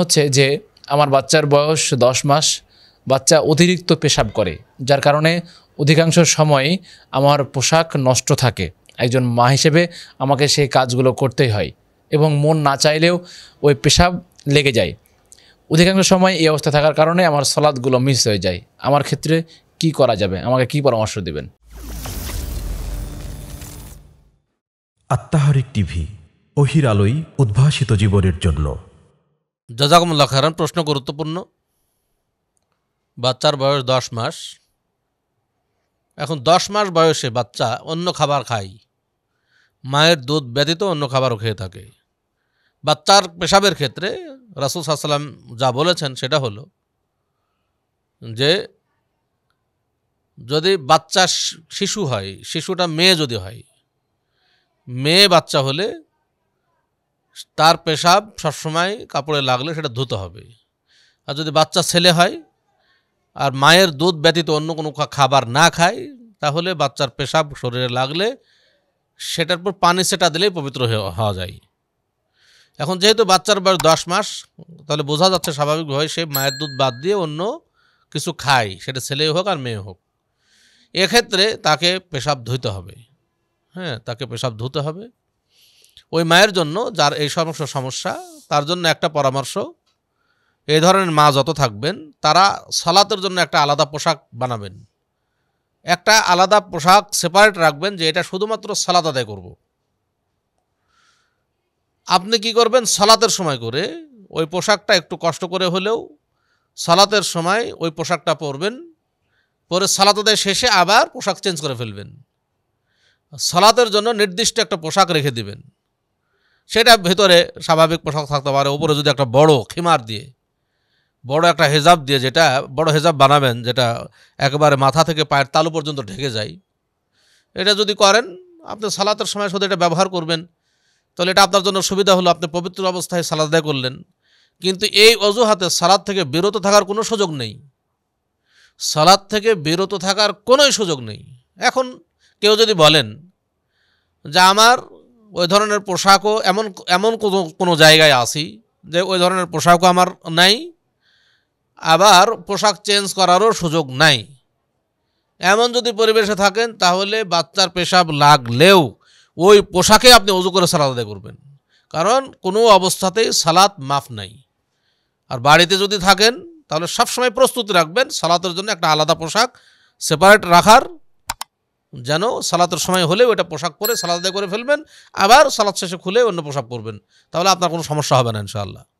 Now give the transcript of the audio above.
হচ্ছে যে আমার বাচ্চার বয়স দশ মাস বাচ্চা অতিরিক্ত পেশাব করে যার কারণে অধিকাংশ সময় আমার পোশাক নষ্ট থাকে একজন মা হিসেবে আমাকে সেই কাজগুলো করতেই হয় এবং মন না চাইলেও ওই পেশাব লেগে যায় অধিকাংশ সময় এই অবস্থা থাকার কারণে আমার সলাদগুলো মিস হয়ে যায় আমার ক্ষেত্রে কি করা যাবে আমাকে কি পরামর্শ দেবেন আত্মাহারিক টিভি অহির আলোয় উদ্ভাসিত জীবনের জন্য জাজাকুমুল্লা খারান প্রশ্ন গুরুত্বপূর্ণ বাচ্চার বয়স দশ মাস এখন দশ মাস বয়সে বাচ্চা অন্য খাবার খায় মায়ের দুধ ব্যতীত অন্য খাবারও খেয়ে থাকে বাচ্চার পেশাবের ক্ষেত্রে রাসুল সাল্লাম যা বলেছেন সেটা হলো যে যদি বাচ্চা শিশু হয় শিশুটা মেয়ে যদি হয় মেয়ে বাচ্চা হলে তার পেশাব সবসময় কাপড়ে লাগলে সেটা ধুতে হবে আর যদি বাচ্চা ছেলে হয় আর মায়ের দুধ ব্যতীত অন্য কোনো খাবার না খায় তাহলে বাচ্চার পেশাব শরীরে লাগলে সেটার পর পানি সেটা দিলেই পবিত্র হওয়া যায় এখন যেহেতু বাচ্চার বয়স দশ মাস তাহলে বোঝা যাচ্ছে স্বাভাবিকভাবে সে মায়ের দুধ বাদ দিয়ে অন্য কিছু খায় সেটা ছেলে হোক আর মেয়ে হোক এক্ষেত্রে তাকে পেশাব ধুইতে হবে হ্যাঁ তাকে পেশাব ধুতে হবে ওই মায়ের জন্য যার এই সমস্ত সমস্যা তার জন্য একটা পরামর্শ এই ধরনের মা যত থাকবেন তারা সালাতের জন্য একটা আলাদা পোশাক বানাবেন একটা আলাদা পোশাক সেপারেট রাখবেন যে এটা শুধুমাত্র সালাত আদায় করব। আপনি কি করবেন সালাতের সময় করে ওই পোশাকটা একটু কষ্ট করে হলেও সালাতের সময় ওই পোশাকটা পরবেন পরে সালাত আদায় শেষে আবার পোশাক চেঞ্জ করে ফেলবেন সালাতের জন্য নির্দিষ্ট একটা পোশাক রেখে দিবেন সেটা ভেতরে স্বাভাবিক পোশাক থাকতে পারে উপরে যদি একটা বড় খিমার দিয়ে বড় একটা হেজাব দিয়ে যেটা বড় হেজাব বানাবেন যেটা একবারে মাথা থেকে পায়ের তালু পর্যন্ত ঢেকে যায় এটা যদি করেন আপনি সালাতের সময় শুধু এটা ব্যবহার করবেন তাহলে এটা আপনার জন্য সুবিধা হলো আপনি পবিত্র অবস্থায় সালাদ দেয় করলেন কিন্তু এই অজুহাতে সালাদ থেকে বিরত থাকার কোনো সুযোগ নেই সালাদ থেকে বিরত থাকার কোনোই সুযোগ নেই এখন কেউ যদি বলেন যে আমার ওই ধরনের পোশাকও এমন এমন কোনো কোনো জায়গায় আসি যে ওই ধরনের পোশাকও আমার নাই আবার পোশাক চেঞ্জ করারও সুযোগ নাই এমন যদি পরিবেশে থাকেন তাহলে বাচ্চার পেশাব লাগলেও ওই পোশাকে আপনি উজু করে সালাদ আদায় করবেন কারণ কোনো অবস্থাতেই সালাত মাফ নাই আর বাড়িতে যদি থাকেন তাহলে সবসময় প্রস্তুতি রাখবেন সালাতের জন্য একটা আলাদা পোশাক সেপারেট রাখার যেন সালাতের সময় হলেও ওটা পোশাক পরে সালাদ করে ফেলবেন আবার সালাদ শেষে খুলে অন্য পোশাক পরবেন তাহলে আপনার কোনো সমস্যা হবে না ইনশাআল্লাহ